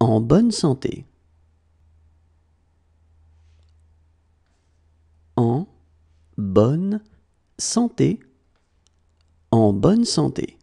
en bonne santé. En bonne santé. En bonne santé.